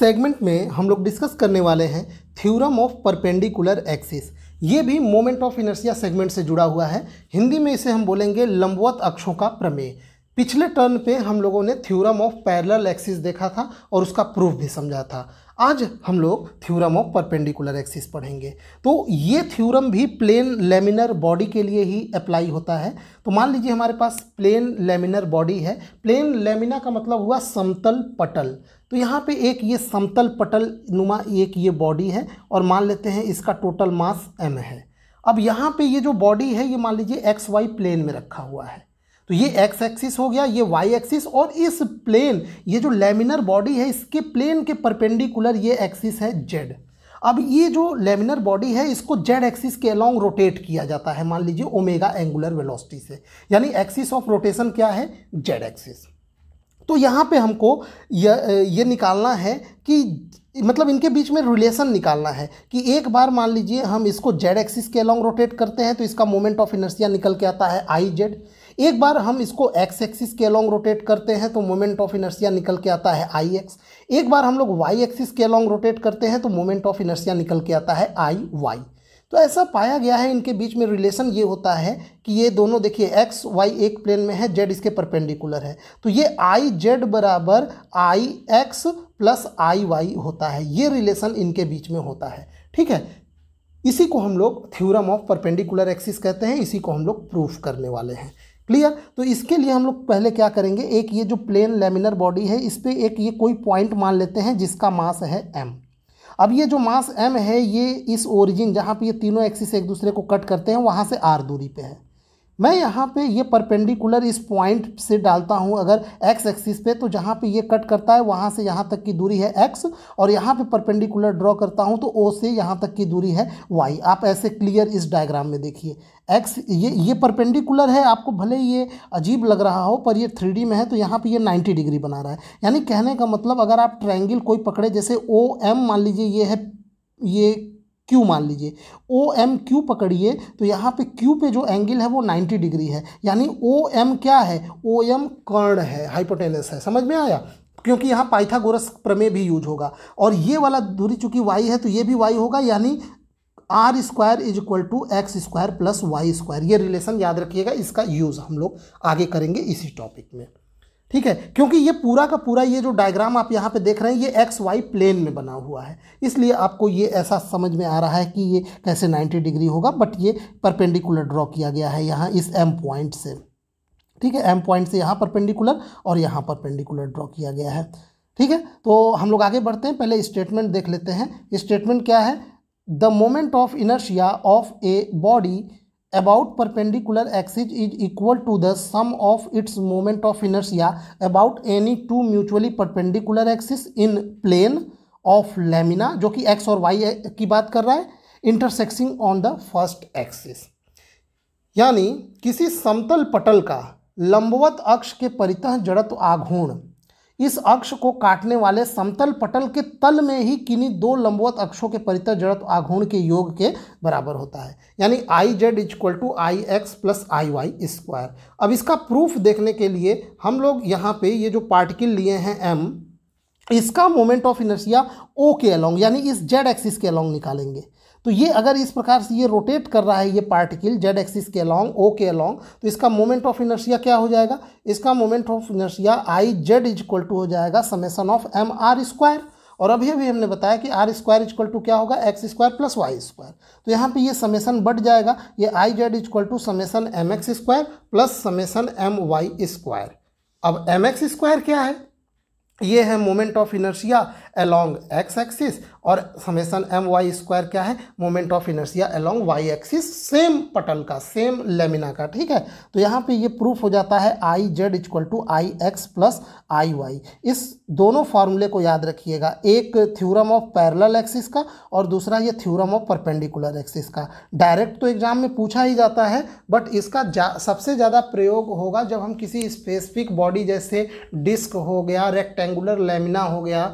segment में हम लोग डिस्कस करने वाले हैं थ्यूरम ऑफ परपेंडिकुलर एक्सिस ये भी मोमेंट ऑफ इनर्सिया सेगमेंट से जुड़ा हुआ है हिंदी में इसे हम बोलेंगे लंबवत अक्षों का प्रमेय पिछले टर्न पे हम लोगों ने थ्यूरम ऑफ पैरेलल एक्सिस देखा था और उसका प्रूफ भी समझा था आज हम लोग थ्योरम ऑफ परपेंडिकुलर एक्सिस पढ़ेंगे तो ये थ्योरम भी प्लेन लेमिनर बॉडी के लिए ही अप्लाई होता है तो मान लीजिए हमारे पास प्लेन लेमिनर बॉडी है प्लेन लेमिना का मतलब हुआ समतल पटल तो यहाँ पे एक ये समतल पटल नुमा एक ये बॉडी है और मान लेते हैं इसका टोटल मास एम है अब यहाँ पर ये जो बॉडी है ये मान लीजिए एक्स वाई प्लेन में रखा हुआ है तो ये एक्स एक्सिस हो गया ये वाई एक्सिस और इस प्लेन ये जो लेमिनर बॉडी है इसके प्लेन के परपेंडिकुलर ये एक्सिस है जेड अब ये जो लेमिनर बॉडी है इसको जेड एक्सिस के अलॉन्ग रोटेट किया जाता है मान लीजिए ओमेगा एंगुलर वेलोसिटी से यानी एक्सिस ऑफ रोटेशन क्या है जेड एक्सिस तो यहाँ पे हमको ये ये निकालना है कि मतलब इनके बीच में रिलेशन निकालना है कि एक बार मान लीजिए हम इसको जेड एक्सिस के अलॉन्ग रोटेट करते हैं तो इसका मोमेंट ऑफ इनर्सिया निकल के आता है आई जेड एक बार हम इसको एक्स एक्सिस के अलॉन्ग रोटेट करते हैं तो मोमेंट ऑफ इनर्सिया निकल के आता है आई एक्स एक बार हम लोग वाई एक्सिस के अलॉन्ग रोटेट करते हैं तो मोमेंट ऑफ इनर्सिया निकल के आता है आई वाई तो ऐसा पाया गया है इनके बीच में रिलेशन ये होता है कि ये दोनों देखिए एक्स वाई एक प्लेन में है जेड इसके परपेंडिकुलर है तो ये आई जेड बराबर I X plus I Y होता है ये रिलेशन इनके बीच में होता है ठीक है इसी को हम लोग थ्योरम ऑफ परपेंडिकुलर एक्सिस कहते हैं इसी को हम लोग प्रूफ करने वाले हैं क्लियर तो इसके लिए हम लोग पहले क्या करेंगे एक ये जो प्लेन लेमिनर बॉडी है इस पर एक ये कोई पॉइंट मान लेते हैं जिसका मास है एम अब ये जो मास एम है ये इस ओरिजिन जहाँ पे ये तीनों एक्सिस एक दूसरे को कट करते हैं वहाँ से आर दूरी पे है मैं यहाँ पे ये परपेंडिकुलर इस पॉइंट से डालता हूँ अगर एक्स एक्सिस पे तो जहाँ पे ये कट करता है वहाँ से यहाँ तक की दूरी है एक्स और यहाँ पे परपेंडिकुलर ड्रॉ करता हूँ तो ओ से यहाँ तक की दूरी है वाई आप ऐसे क्लियर इस डायग्राम में देखिए एक्स ये ये परपेंडिकुलर है आपको भले ये अजीब लग रहा हो पर ये थ्री में है तो यहाँ पे ये 90 डिग्री बना रहा है यानी कहने का मतलब अगर आप ट्रायंगल कोई पकड़े जैसे ओ एम मान लीजिए ये है ये क्यू मान लीजिए ओ एम क्यू पकड़िए तो यहाँ पे क्यू पे जो एंगल है वो 90 डिग्री है यानी ओ एम क्या है ओ एम कर्ण है हाइपोटेनस है समझ में आया क्योंकि यहाँ पाइथागोरस प्रमेय भी यूज होगा और ये वाला दूरी चूंकि वाई है तो ये भी वाई होगा यानी R square is equal to X square plus Y square ये रिलेशन याद रखिएगा इसका यूज़ हम लोग आगे करेंगे इसी टॉपिक में ठीक है क्योंकि ये पूरा का पूरा ये जो डायग्राम आप यहाँ पे देख रहे हैं ये एक्स वाई प्लेन में बना हुआ है इसलिए आपको ये ऐसा समझ में आ रहा है कि ये कैसे 90 डिग्री होगा बट ये परपेंडिकुलर ड्रॉ किया गया है यहाँ इस एम पॉइंट से ठीक है एम पॉइंट से यहाँ परपेंडिकुलर और यहाँ परपेंडिकुलर ड्रॉ किया गया है ठीक है तो हम लोग आगे बढ़ते हैं पहले स्टेटमेंट देख लेते हैं स्टेटमेंट क्या है the moment of inertia of a body about perpendicular axis is equal to the sum of its moment of inertia about any two mutually perpendicular axis in plane of lamina जो कि x और Y की बात कर रहा है intersecting on the first axis यानी किसी समतल पटल का लंबवत अक्ष के परितः जड़त आघूर्ण इस अक्ष को काटने वाले समतल पटल के तल में ही किन्हीं दो लंबवत अक्षों के परितर जड़त आघूर्ण के योग के बराबर होता है यानी I Z equal to I X plus I Y square अब इसका प्रूफ देखने के लिए हम लोग यहाँ पे ये जो पार्टिकल लिए हैं एम इसका मोमेंट ऑफ इनर्सिया ओ के अलोंग यानी इस जेड एक्सिस के अलोंग निकालेंगे तो ये अगर इस प्रकार से ये रोटेट कर रहा है ये पार्टिकल जेड एक्सिस के अलॉन्ग ओ के अलॉन्ग तो इसका मोमेंट ऑफ इनर्शिया क्या हो जाएगा इसका moment of inertia I Z is equal to हो जाएगा summation of M R square और अभी अभी हमने बताया कि आर स्क्वायर इक्वल टू क्या होगा X square plus Y square तो यहाँ पे ये समेसन बढ़ जाएगा ये I Z is equal to summation M X square plus summation M Y square अब एम एक्स स्क्वायर क्या है ये है moment of inertia along X axis और समेसन एम वाई स्क्वायर क्या है moment of inertia along Y axis same पटल का सेम लेमिना का ठीक है तो यहाँ पे ये प्रूफ हो जाता है I Z equal to I X plus I Y इस दोनों फार्मूले को याद रखिएगा एक थ्योरम ऑफ पैरेलल एक्सिस का और दूसरा ये थ्योरम ऑफ परपेंडिकुलर एक्सिस का डायरेक्ट तो एग्जाम में पूछा ही जाता है बट इसका जा, सबसे ज़्यादा प्रयोग होगा जब हम किसी स्पेसिफिक बॉडी जैसे डिस्क हो गया रेक्टेंगुलर लेमिना हो गया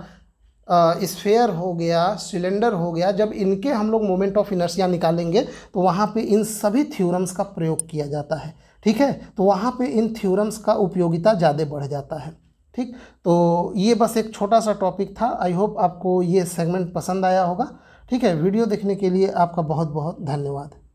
स्फेयर हो गया सिलेंडर हो गया जब इनके हम लोग मोमेंट ऑफ इनर्सिया निकालेंगे तो वहाँ पे इन सभी थ्योरम्स का प्रयोग किया जाता है ठीक है तो वहाँ पे इन थ्योरम्स का उपयोगिता ज़्यादा बढ़ जाता है ठीक तो ये बस एक छोटा सा टॉपिक था आई होप आपको ये सेगमेंट पसंद आया होगा ठीक है वीडियो देखने के लिए आपका बहुत बहुत धन्यवाद